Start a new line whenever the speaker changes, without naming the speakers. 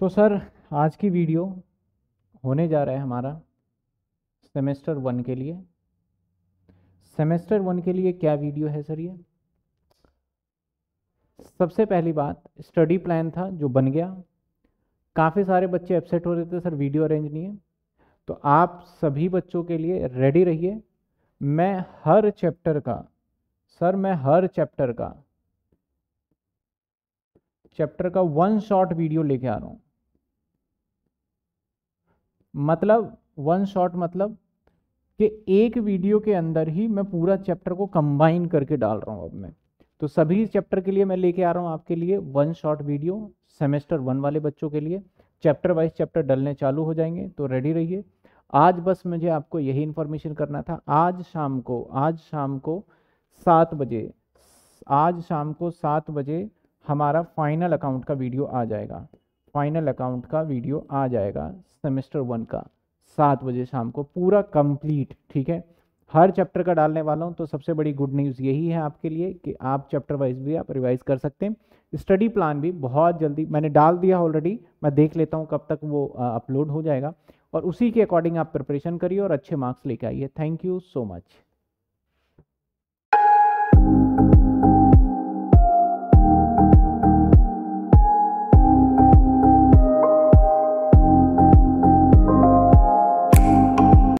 तो सर आज की वीडियो होने जा रहा है हमारा सेमेस्टर वन के लिए सेमेस्टर वन के लिए क्या वीडियो है सर ये सबसे पहली बात स्टडी प्लान था जो बन गया काफ़ी सारे बच्चे अपसेट हो रहे थे सर वीडियो अरेंज नहीं है तो आप सभी बच्चों के लिए रेडी रहिए मैं हर चैप्टर का सर मैं हर चैप्टर का चैप्टर का वन शॉट वीडियो लेके आ रहा हूँ मतलब वन शॉट मतलब कि एक वीडियो के अंदर ही मैं पूरा चैप्टर को कंबाइन करके डाल रहा हूँ अब मैं तो सभी चैप्टर के लिए मैं लेके आ रहा हूँ आपके लिए one shot video semester one वाले बच्चों के लिए चैप्टर वाइज चैप्टर डलने चालू हो जाएंगे तो रेडी रहिए आज बस मुझे आपको यही इन्फॉर्मेशन करना था आज शाम को आज शाम को सात बजे आज शाम को सात बजे हमारा फाइनल अकाउंट का वीडियो आ जाएगा फाइनल अकाउंट का वीडियो आ जाएगा सेमेस्टर वन का सात बजे शाम को पूरा कंप्लीट ठीक है हर चैप्टर का डालने वाला हूँ तो सबसे बड़ी गुड न्यूज़ यही है आपके लिए कि आप चैप्टर वाइज भी आप रिवाइज कर सकते हैं स्टडी प्लान भी बहुत जल्दी मैंने डाल दिया ऑलरेडी मैं देख लेता हूँ कब तक वो अपलोड हो जाएगा और उसी के अकॉर्डिंग आप प्रिपरेशन करिए और अच्छे मार्क्स लेके आइए थैंक यू सो मच